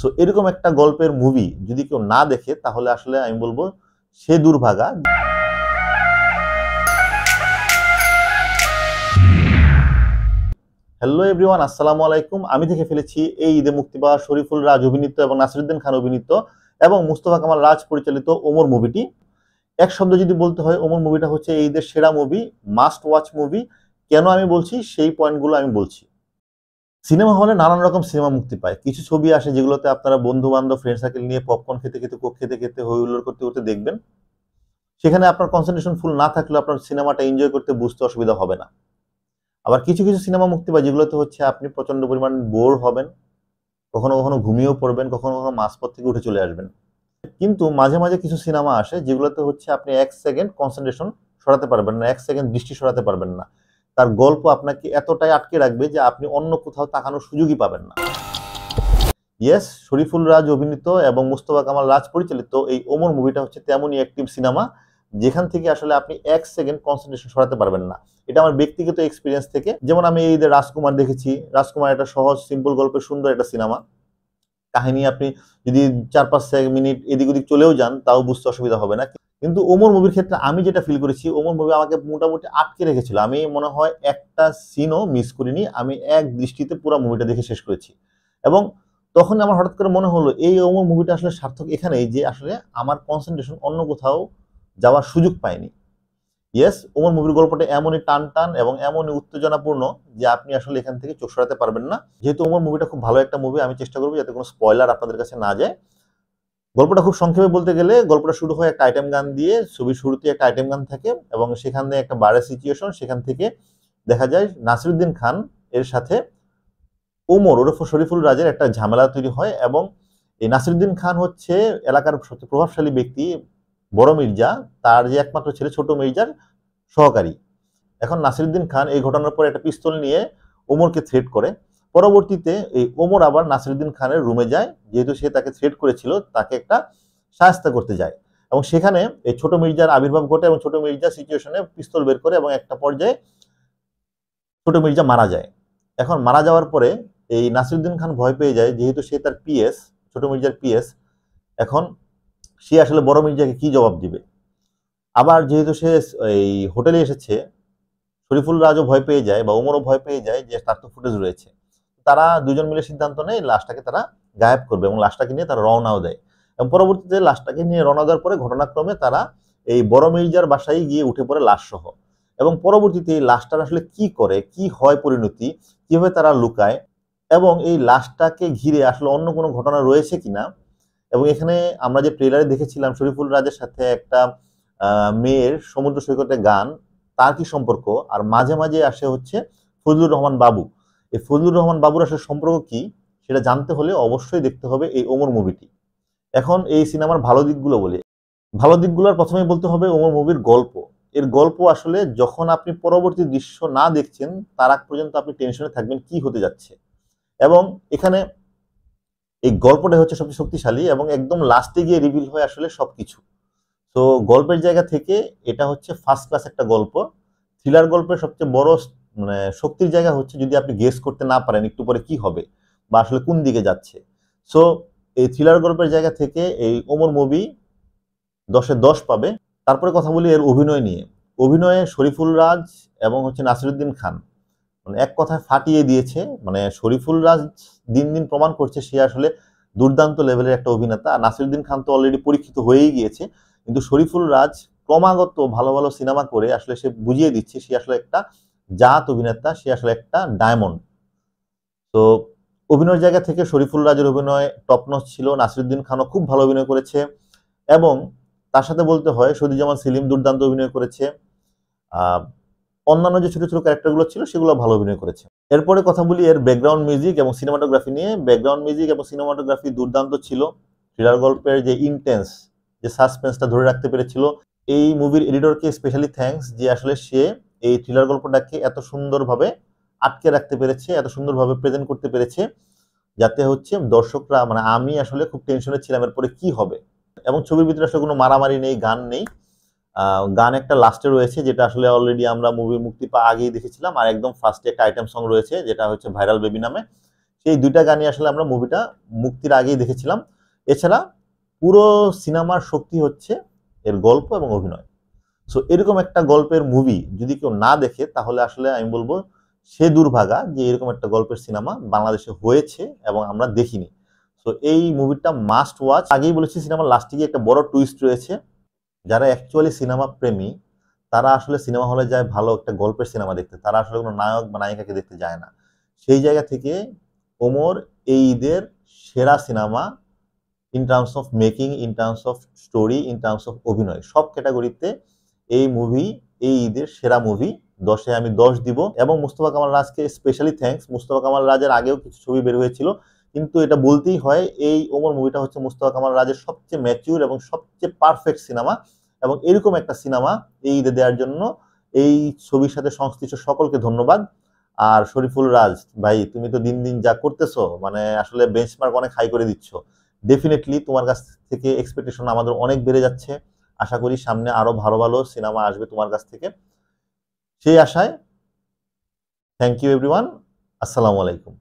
so এরকম একটা গল্পের মুভি যদি কেউ না দেখে তাহলে আসলে আমি বলবো সে দুর্ভাগা হ্যালো এভরিওয়ান আসসালামু আলাইকুম আমি দেখে ফেলেছি এই ঈদে মুক্তি পাওয়া শরীফুল রাজ অভিনীত এবং নাসিরুদ্দিন খান অভিনীত এবং মুস্তফা কামাল রাজ পরিচালিত ওমর মুভিটি এক শব্দ যদি বলতে হয় ওমর মুভিটা হচ্ছে এই ঈদের সেরা মুভি মাস্ট ওয়াচ মুভি কেন আমি বলছি সেই পয়েন্টগুলো আমি বলছি সিনেমা হলে নানান রকম সিনেমা মুক্তি পায় কিছু ছবি আসে যেগুলোতে আপনারা বন্ধু বান্ধব ফ্রেন্ড সার্কেল নিয়ে পপকর্ন খেতে খেতে কোক খেতে খেতে হৈ হুল্লোড় করতে করতে দেখবেন সেখানে আপনার কনসেন্ট্রেশন ফুল না থাকলেও আপনার সিনেমাটা এনজয় করতে বুঝতে অসুবিধা হবে না আবার কিছু কিছু সিনেমা মুক্তি পায় যেগুলোতে হচ্ছে আপনি প্রচন্ড পরিমাণ বোর হবেন কখনো কখনো ঘুমিয়েও পড়বেন কখনো কখনো মাঝপথ থেকে উঠে চলে আসবেন কিন্তু মাঝে মাঝে কিছু সিনেমা আসে যেগুলোতে হচ্ছে আপনি এক সেকেন্ড কনসেন্ট্রেশন সরাতে পারবেন না এক সেকেন্ড দৃষ্টি সরাতে পারবেন না তার গল্প আপনাকে এতটাই আটকে রাখবে যে আপনি অন্য কোথাও তাকানোর সুযোগই পাবেন না ইয়েস শরীফুল রাজ অভিনীত এবং মুস্তফা কামাল রাজ পরিচালিত এই ওমর মুভিটা হচ্ছে তেমনই অ্যাক্টিভ সিনেমা যেখান থেকে আসলে আপনি এক সেকেন্ড কনসেন্ট্রেশন সরাতে পারবেন না এটা আমার ব্যক্তিগত এক্সপিরিয়েন্স থেকে যেমন আমি এই রাজকুমার দেখেছি রাজকুমার একটা সহজ সিম্পল গল্পের সুন্দর একটা সিনেমা কাহিনী আপনি যদি চার পাঁচ মিনিট এদিক ওদিক চলেও যান তাও বুঝতে অসুবিধা হবে না কিন্তু ওমর মুভির ক্ষেত্রে আমি যেটা ফিল করেছি ওমর মুভি আমাকে মোটামুটি আটকে রেখেছিল আমি মনে হয় একটা সিনও মিস করিনি আমি এক দৃষ্টিতে পুরো মুভিটা দেখে শেষ করেছি এবং তখন আমার হঠাৎ করে মনে হলো এই ওমর মুভিটা আসলে সার্থক এখানেই যে আসলে আমার কনসেন্ট্রেশন অন্য কোথাও যাওয়ার সুযোগ পায়নি ইয়েস ওমর মুভির গল্পটা এমনই টান টান এবং এমনই উত্তেজনাপূর্ণ যে আপনি আসলে এখান থেকে চোখ সরাতে পারবেন না যেহেতু ওমর মুভিটা খুব ভালো একটা মুভি আমি চেষ্টা করবো যাতে কোনো স্পয়লার আপনাদের কাছে না যায় গল্পটা খুব সংক্ষেপে বলতে গেলে গল্পটা শুরু হয় একটা আইটেম গান দিয়ে ছবির শুরুতে একটা আইটেম গান থাকে এবং সেখানে একটা বারের সিচুয়েশন সেখান থেকে দেখা যায় নাসিরুদ্দিন খান এর সাথে ওমর ওরফ শরীফুল রাজের একটা ঝামেলা তৈরি হয় এবং এই নাসিরুদ্দিন খান হচ্ছে এলাকার সবচেয়ে প্রভাবশালী ব্যক্তি বড় মির্জা তার যে একমাত্র ছেলে ছোট মির্জার সহকারী এখন নাসিরুদ্দিন খান এই ঘটনার পর একটা পিস্তল নিয়ে ওমরকে থ্রেট করে পরবর্তীতে এই ওমর আবার নাসিরুদ্দিন খানের রুমে যায় যেহেতু সে তাকে থ্রেট করেছিল তাকে একটা সাহায্যতা করতে যায় এবং সেখানে এই ছোট মির্জার আবির্ভাব ঘটে এবং ছোট মির্জা সিচুয়েশনে পিস্তল বের করে এবং একটা পর্যায়ে ছোট মির্জা মারা যায় এখন মারা যাওয়ার পরে এই নাসিরুদ্দিন খান ভয় পেয়ে যায় যেহেতু সে তার পিএস ছোট মির্জার পিএস এখন সে আসলে বড় মির্জাকে কি জবাব দিবে আবার যেহেতু সে এই হোটেলে এসেছে শরীফুল রাজও ভয় পেয়ে যায় বা ওমরও ভয় পেয়ে যায় যে তার তো ফুটেজ রয়েছে তারা দুজন মিলে সিদ্ধান্ত নেয় লাশটাকে তারা গায়েব করবে এবং লাশটাকে নিয়ে তারা রওনাও দেয় এবং পরবর্তীতে লাশটাকে নিয়ে রওনা দেওয়ার পরে ঘটনাক্রমে তারা এই বড় মির্জার বাসায় গিয়ে উঠে পড়ে লাশসহ এবং পরবর্তীতে এই লাশটার আসলে কি করে কি হয় পরিণতি কিভাবে তারা লুকায় এবং এই লাশটাকে ঘিরে আসলে অন্য কোনো ঘটনা রয়েছে কিনা এবং এখানে আমরা যে ট্রেলারে দেখেছিলাম শরীফুল রাজের সাথে একটা মেয়ের সমুদ্র সৈকতে গান তার কি সম্পর্ক আর মাঝে মাঝে আসে হচ্ছে ফজলুর রহমান বাবু এই ফজলুর রহমান বাবুর আসলে সম্পর্ক কি সেটা জানতে হলে অবশ্যই দেখতে হবে এই ওমর মুভিটি এখন এই সিনেমার ভালো দিকগুলো বলি ভালো দিকগুলোর প্রথমেই বলতে হবে ওমর মুভির গল্প এর গল্প আসলে যখন আপনি পরবর্তী দৃশ্য না দেখছেন তার আগ পর্যন্ত আপনি টেনশনে থাকবেন কি হতে যাচ্ছে এবং এখানে এই গল্পটা হচ্ছে সবচেয়ে শক্তিশালী এবং একদম লাস্টে গিয়ে রিভিল হয় আসলে সব কিছু তো গল্পের জায়গা থেকে এটা হচ্ছে ফার্স্ট ক্লাস একটা গল্প থ্রিলার গল্পের সবচেয়ে বড় মানে শক্তির জায়গা হচ্ছে যদি আপনি গেস করতে না পারেন একটু পরে কি হবে বা আসলে কোন দিকে যাচ্ছে সো এই থ্রিলার গল্পের জায়গা থেকে এই ওমর মুভি দশে দশ পাবে তারপরে কথা বলি এর অভিনয় নিয়ে অভিনয়ে শরীফুল রাজ এবং হচ্ছে নাসিরুদ্দিন খান মানে এক কথায় ফাটিয়ে দিয়েছে মানে শরীফুল রাজ দিন দিন প্রমাণ করছে সে আসলে দুর্দান্ত লেভেলের একটা অভিনেতা নাসিরুদ্দিন খান তো অলরেডি পরীক্ষিত হয়েই গিয়েছে কিন্তু শরীফুল রাজ ক্রমাগত ভালো ভালো সিনেমা করে আসলে সে বুঝিয়ে দিচ্ছে সে আসলে একটা জাত অভিনেতা সে আসলে একটা ডায়মন্ড তো অভিনয়ের জায়গা থেকে শরীফুল রাজের অভিনয় টপনস ছিল নাসিরুদ্দিন খানও খুব ভালো অভিনয় করেছে এবং তার সাথে বলতে হয় সদিজামান সেলিম দুর্দান্ত অভিনয় করেছে অন্যান্য যে ছোটো ছোটো ক্যারেক্টারগুলো ছিল সেগুলো ভালো অভিনয় করেছে এরপরে কথা বলি এর ব্যাকগ্রাউন্ড মিউজিক এবং সিনেমাটোগ্রাফি নিয়ে ব্যাকগ্রাউন্ড মিউজিক এবং সিনেমাটোগ্রাফি দুর্দান্ত ছিল থ্রিলার গল্পের যে ইন্টেন্স যে সাসপেন্সটা ধরে রাখতে পেরেছিল এই মুভির এডিটরকে স্পেশালি থ্যাংকস যে আসলে সে এই থ্রিলার গল্পটাকে এত সুন্দরভাবে আটকে রাখতে পেরেছে এত সুন্দরভাবে প্রেজেন্ট করতে পেরেছে যাতে হচ্ছে দর্শকরা মানে আমি আসলে খুব টেনশনে ছিলাম এরপরে কি হবে এবং ছবির ভিতরে আসলে কোনো মারামারি নেই গান নেই গান একটা লাস্টে রয়েছে যেটা আসলে অলরেডি আমরা মুভি মুক্তি পা আগেই দেখেছিলাম আর একদম ফার্স্টে একটা আইটেম সং রয়েছে যেটা হচ্ছে ভাইরাল বেবি নামে সেই দুইটা গানই আসলে আমরা মুভিটা মুক্তির আগেই দেখেছিলাম এছাড়া পুরো সিনেমার শক্তি হচ্ছে এর গল্প এবং অভিনয় সো এরকম একটা গল্পের মুভি যদি কেউ না দেখে তাহলে আসলে আমি বলবো সে দুর্ভাগা যে এরকম একটা গল্পের সিনেমা বাংলাদেশে হয়েছে এবং আমরা দেখিনি সো এই মুভিটা মাস্ট ওয়াচ আগেই বলেছি সিনেমার লাস্টে গিয়ে একটা বড় টুইস্ট রয়েছে যারা অ্যাকচুয়ালি সিনেমা প্রেমী তারা আসলে সিনেমা হলে যায় ভালো একটা গল্পের সিনেমা দেখতে তারা আসলে কোনো নায়ক বা নায়িকাকে দেখতে যায় না সেই জায়গা থেকে ওমর এই ঈদের সেরা cinema in terms of making in terms of story in terms of অভিনয় সব ক্যাটাগরিতে এই মুভি এই ঈদের সেরা মুভি দশে আমি দশ দিব এবং মুস্তফা কামাল রাজকে স্পেশালি থ্যাংকস মুস্তফা কামাল রাজের আগেও কিছু ছবি বের হয়েছিল কিন্তু এটা বলতেই হয় এই ওমর মুভিটা হচ্ছে মুস্তফা কামাল রাজের সবচেয়ে ম্যাচিউর এবং সবচেয়ে পারফেক্ট সিনেমা এবং এরকম একটা সিনেমা এই ঈদে দেওয়ার জন্য এই ছবির সাথে সংশ্লিষ্ট সকলকে ধন্যবাদ আর শরীফুল রাজ ভাই তুমি তো দিন দিন যা করতেছো মানে আসলে বেঞ্চমার্ক অনেক হাই করে দিচ্ছ ডেফিনেটলি তোমার কাছ থেকে এক্সপেকটেশন আমাদের অনেক বেড়ে যাচ্ছে আশা করি সামনে আরো ভালো ভালো সিনেমা আসবে তোমার কাছ থেকে সেই আশায় থ্যাংক ইউ এভরিওয়ান আসসালামু আলাইকুম